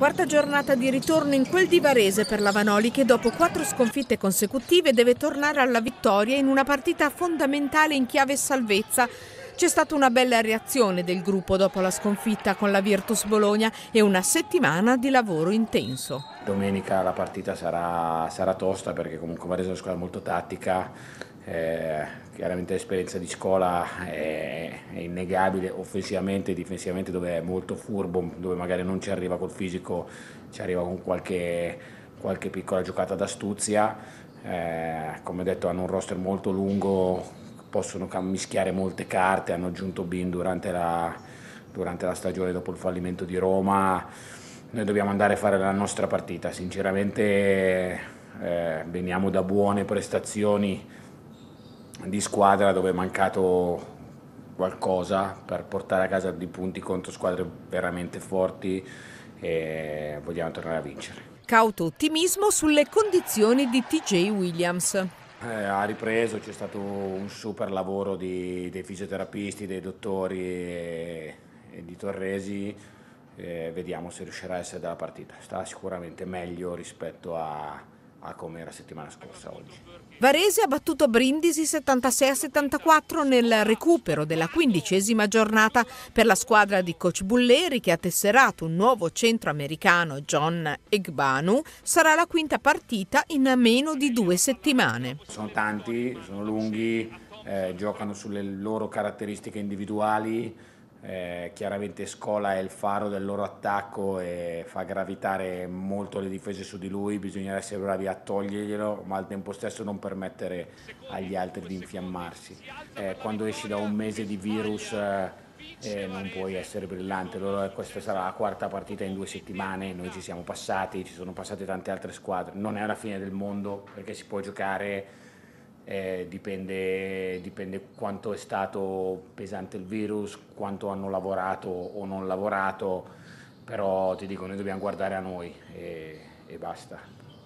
quarta giornata di ritorno in quel di Varese per la Vanoli che dopo quattro sconfitte consecutive deve tornare alla vittoria in una partita fondamentale in chiave salvezza. C'è stata una bella reazione del gruppo dopo la sconfitta con la Virtus Bologna e una settimana di lavoro intenso. Domenica la partita sarà, sarà tosta perché comunque Varese è una squadra molto tattica, eh, chiaramente l'esperienza di scuola è, è, innegabile offensivamente e difensivamente dove è molto furbo, dove magari non ci arriva col fisico, ci arriva con qualche, qualche piccola giocata d'astuzia. Eh, come detto hanno un roster molto lungo, possono mischiare molte carte, hanno aggiunto Bin durante la, durante la stagione dopo il fallimento di Roma. Noi dobbiamo andare a fare la nostra partita, sinceramente eh, veniamo da buone prestazioni di squadra dove è mancato qualcosa per portare a casa dei punti contro squadre veramente forti e vogliamo tornare a vincere. Cauto ottimismo sulle condizioni di TJ Williams. Eh, ha ripreso, c'è stato un super lavoro di, dei fisioterapisti, dei dottori e, e di Torresi. Eh, vediamo se riuscirà a essere dalla partita. Sta sicuramente meglio rispetto a, a come era settimana scorsa oggi. Varese ha battuto Brindisi 76 a 74 nel recupero della quindicesima giornata per la squadra di coach Bulleri che ha tesserato un nuovo centroamericano John Egbanu. Sarà la quinta partita in meno di due settimane. Sono tanti, sono lunghi, eh, giocano sulle loro caratteristiche individuali. Eh, chiaramente Scola è il faro del loro attacco e fa gravitare molto le difese su di lui, bisognerà essere bravi a toglierglielo ma al tempo stesso non permettere agli altri di infiammarsi. Eh, quando esci da un mese di virus eh, eh non puoi essere brillante, loro, eh, questa sarà la quarta partita in due settimane, noi ci siamo passati, ci sono passate tante altre squadre, non è la fine del mondo perché si può giocare eh, dipende, dipende, quanto è stato pesante il virus, quanto hanno lavorato o non lavorato, però ti dico, noi dobbiamo guardare a noi e, e basta.